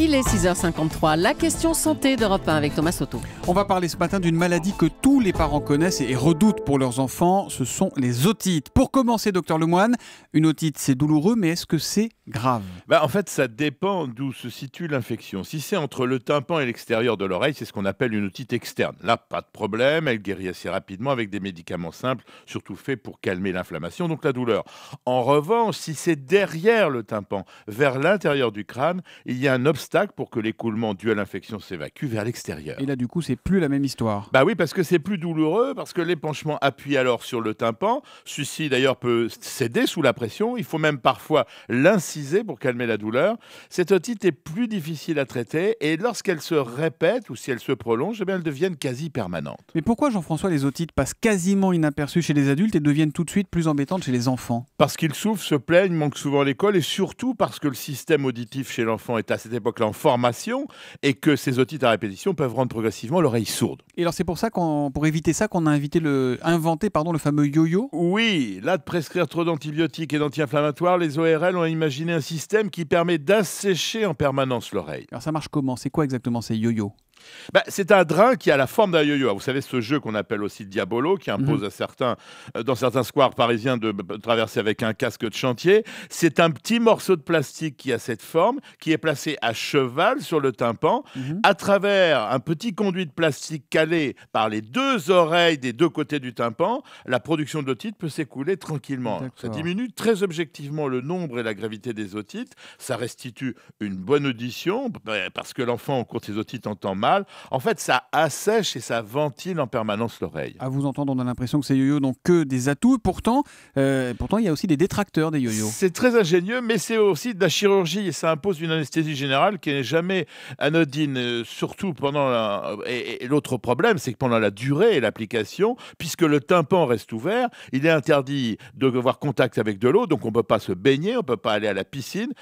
Il est 6h53, la question santé d'Europe 1 avec Thomas Soto. On va parler ce matin d'une maladie que tous les parents connaissent et redoutent pour leurs enfants, ce sont les otites. Pour commencer, docteur Lemoine, une otite c'est douloureux, mais est-ce que c'est grave bah, En fait, ça dépend d'où se situe l'infection. Si c'est entre le tympan et l'extérieur de l'oreille, c'est ce qu'on appelle une otite externe. Là, pas de problème, elle guérit assez rapidement avec des médicaments simples, surtout faits pour calmer l'inflammation, donc la douleur. En revanche, si c'est derrière le tympan, vers l'intérieur du crâne, il y a un obstacle pour que l'écoulement dû à l'infection s'évacue vers l'extérieur. Et là, du coup, c'est plus la même histoire. Bah oui, parce que c'est plus douloureux, parce que l'épanchement appuie alors sur le tympan. celui d'ailleurs, peut céder sous la pression. Il faut même parfois l'inciser pour calmer la douleur. Cette otite est plus difficile à traiter et lorsqu'elle se répète ou si elle se prolonge, eh elle devient quasi permanente. Mais pourquoi, Jean-François, les otites passent quasiment inaperçues chez les adultes et deviennent tout de suite plus embêtantes chez les enfants Parce qu'ils souffrent, se plaignent, manquent souvent l'école et surtout parce que le système auditif chez l'enfant est à cette époque en formation et que ces otites à répétition peuvent rendre progressivement l'oreille sourde. Et alors c'est pour ça qu'on, pour éviter ça, qu'on a invité le, inventé pardon, le fameux yo-yo Oui, là de prescrire trop d'antibiotiques et d'anti-inflammatoires, les ORL ont imaginé un système qui permet d'assécher en permanence l'oreille. Alors ça marche comment C'est quoi exactement ces yo-yo bah, c'est un drain qui a la forme d'un yo-yo. Vous savez, ce jeu qu'on appelle aussi Diabolo, qui mhm. impose à certains, euh, dans certains squares parisiens, de, traverser avec un casque de chantier. C'est un petit morceau de plastique qui a cette forme, qui est placé à cheval sur le tympan, mhm. à travers un petit conduit de plastique calé par les deux oreilles des deux côtés du tympan. La production d'otites peut s'écouler tranquillement. Ça diminue très objectivement le nombre et la gravité des otites. Ça restitue une bonne audition, bah, parce que l'enfant, au cours de ses otites, entend mal en fait, ça assèche et ça ventile en permanence l'oreille. À vous entendre, on a l'impression que ces yo-yo n'ont que des atouts. Pourtant, euh, pourtant, il y a aussi des détracteurs des yo-yo. C'est très ingénieux, mais c'est aussi de la chirurgie et ça impose une anesthésie générale qui n'est jamais anodine, euh, surtout pendant euh, Et, l'autre problème, c'est que pendant la durée et l'application, puisque le tympan reste ouvert, il est interdit de avoir contact avec de l'eau, donc on ne peut pas se baigner, on ne peut pas aller à la piscine.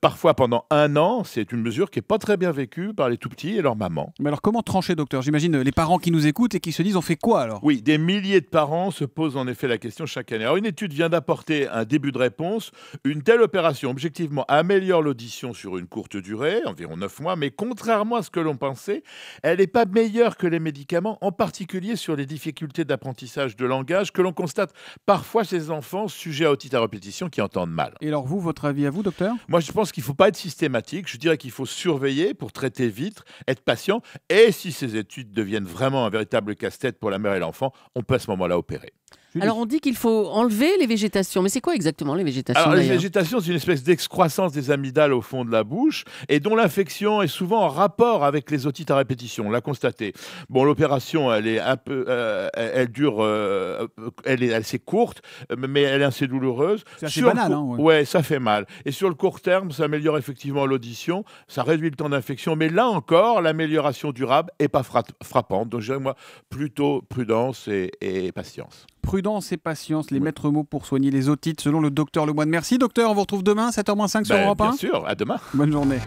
parfois pendant un an, c'est une mesure qui n'est pas très bien vécue par les tout petits et leur maman. Mais alors comment trancher, docteur J'imagine euh, les parents qui nous écoutent et qui se disent on fait quoi alors Oui, des milliers de parents se posent en effet la question chaque année. Alors une étude vient d'apporter un début de réponse. Une telle opération, objectivement, améliore l'audition sur une courte durée, environ 9 mois, mais contrairement à ce que l'on pensait, elle n'est pas meilleure que les médicaments, en particulier sur les difficultés d'apprentissage de langage que l'on constate parfois chez les enfants sujets à otite à répétition qui entendent mal. Et alors vous, votre avis à vous, docteur Moi, je pense qu'il ne faut pas être systématique. Je dirais qu'il faut surveiller pour traiter vite, être patient et si ces études deviennent vraiment un véritable casse-tête pour la mère et l'enfant, on peut à ce moment-là opérer. Alors on dit qu'il faut enlever les végétations, mais c'est quoi exactement les végétations Alors les végétations, c'est une espèce d'excroissance des amygdales au fond de la bouche et dont l'infection est souvent en rapport avec les otites à répétition. On l'a constaté. Bon, l'opération, elle est un peu, euh, elle dure, euh, elle est assez courte, mais elle est assez douloureuse. C'est banal, hein, ouais. ça fait mal. Et sur le court terme, ça améliore effectivement l'audition, ça réduit le temps d'infection, mais là encore, l'amélioration durable n'est pas frappante. Donc, je dirais, moi, plutôt prudence et patience prudence et patience, les maîtres mots pour soigner les otites, selon le docteur Lemoine. Merci docteur, on vous retrouve demain, 7 h 05 sur ben, Europe 1. Bien sûr, à demain. Bonne journée.